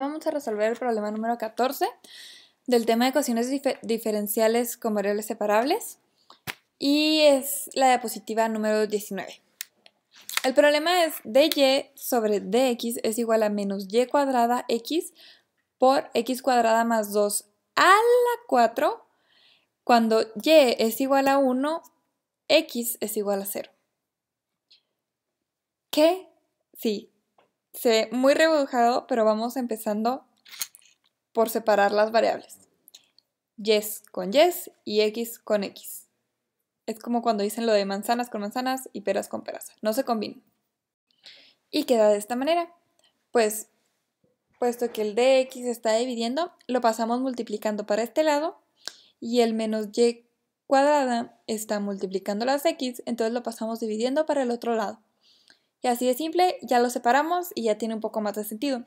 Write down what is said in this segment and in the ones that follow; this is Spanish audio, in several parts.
Vamos a resolver el problema número 14 del tema de ecuaciones diferenciales con variables separables y es la diapositiva número 19. El problema es dy sobre dx es igual a menos y cuadrada x por x cuadrada más 2 a la 4 cuando y es igual a 1, x es igual a 0. ¿Qué? Sí, se ve muy rebujado, pero vamos empezando por separar las variables. Yes con yes y X con X. Es como cuando dicen lo de manzanas con manzanas y peras con peras. No se combinan. Y queda de esta manera. Pues, puesto que el dx está dividiendo, lo pasamos multiplicando para este lado y el menos y cuadrada está multiplicando las x, entonces lo pasamos dividiendo para el otro lado. Y así de simple, ya lo separamos y ya tiene un poco más de sentido.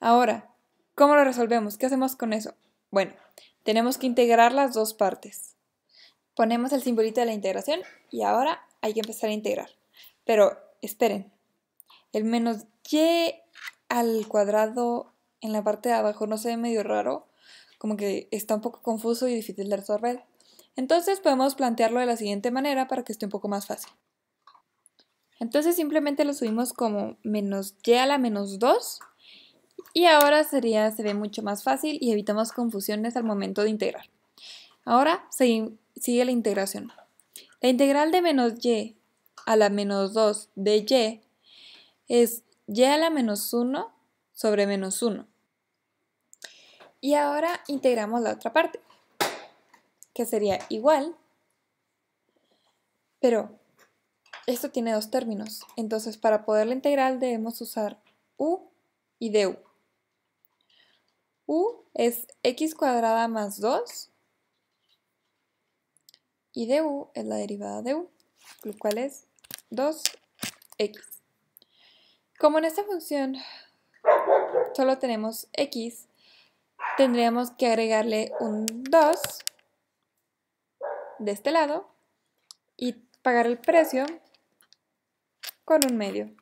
Ahora, ¿cómo lo resolvemos? ¿Qué hacemos con eso? Bueno, tenemos que integrar las dos partes. Ponemos el simbolito de la integración y ahora hay que empezar a integrar. Pero esperen, el menos y al cuadrado en la parte de abajo no se ve medio raro, como que está un poco confuso y difícil de resolver. Entonces podemos plantearlo de la siguiente manera para que esté un poco más fácil. Entonces simplemente lo subimos como menos y a la menos 2. Y ahora sería, se ve mucho más fácil y evitamos confusiones al momento de integrar. Ahora sigue la integración. La integral de menos y a la menos 2 de y es y a la menos 1 sobre menos 1. Y ahora integramos la otra parte, que sería igual, pero esto tiene dos términos, entonces para poder la integral debemos usar u y du. u es x cuadrada más 2 y du es la derivada de u, lo cual es 2x. Como en esta función solo tenemos x, tendríamos que agregarle un 2 de este lado y pagar el precio con un medio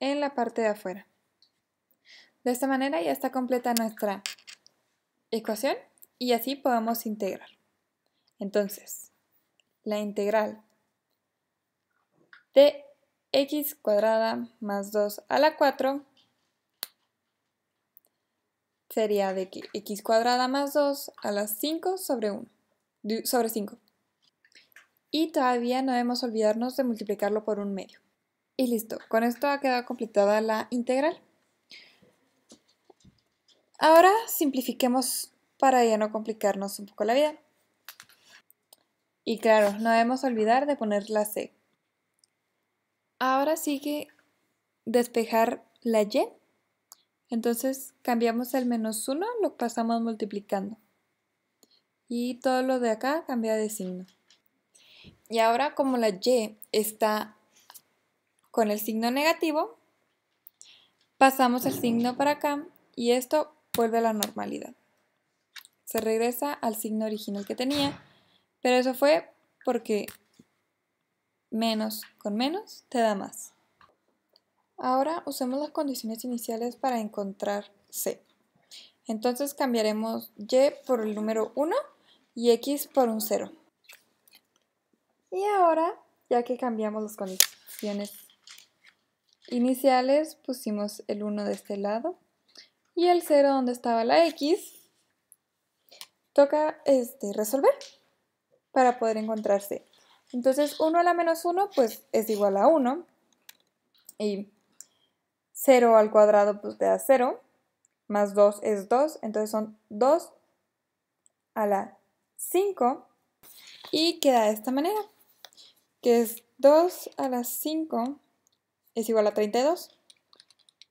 en la parte de afuera. De esta manera ya está completa nuestra ecuación y así podemos integrar. Entonces, la integral de x cuadrada más 2 a la 4 sería de x cuadrada más 2 a la 5 sobre 1, sobre 5 y todavía no debemos olvidarnos de multiplicarlo por un medio. Y listo, con esto ha quedado completada la integral. Ahora simplifiquemos para ya no complicarnos un poco la vida. Y claro, no debemos olvidar de poner la C. Ahora sigue despejar la Y. Entonces cambiamos el menos 1, lo pasamos multiplicando. Y todo lo de acá cambia de signo. Y ahora como la Y está con el signo negativo, pasamos el signo para acá y esto vuelve a la normalidad. Se regresa al signo original que tenía, pero eso fue porque menos con menos te da más. Ahora usemos las condiciones iniciales para encontrar C. Entonces cambiaremos Y por el número 1 y X por un 0. Y ahora, ya que cambiamos las condiciones iniciales, pusimos el 1 de este lado y el 0 donde estaba la X. Toca este, resolver para poder encontrarse. Entonces 1 a la menos 1 pues es igual a 1 y 0 al cuadrado pues te da 0 más 2 es 2, entonces son 2 a la 5 y queda de esta manera que es 2 a la 5 es igual a 32,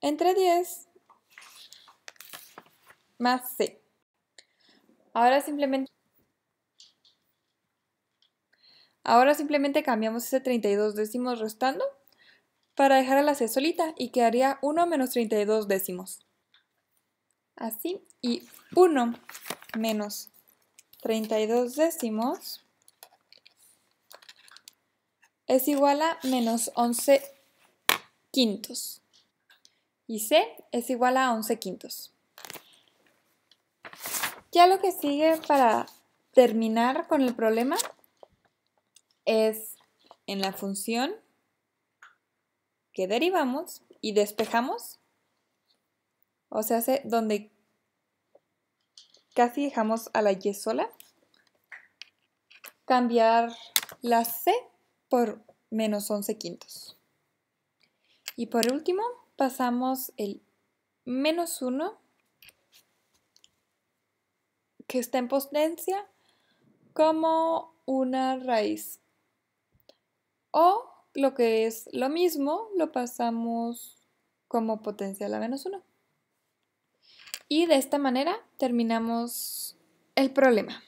entre 10 más C. Ahora simplemente, ahora simplemente cambiamos ese 32 décimos restando para dejar a la C solita y quedaría 1 menos 32 décimos. Así, y 1 menos 32 décimos es igual a menos 11 quintos. Y C es igual a 11 quintos. Ya lo que sigue para terminar con el problema es en la función que derivamos y despejamos, o sea, donde casi dejamos a la Y sola, cambiar la C por menos 11 quintos. Y por último, pasamos el menos 1 que está en potencia como una raíz. O lo que es lo mismo, lo pasamos como potencia a la menos 1. Y de esta manera terminamos el problema.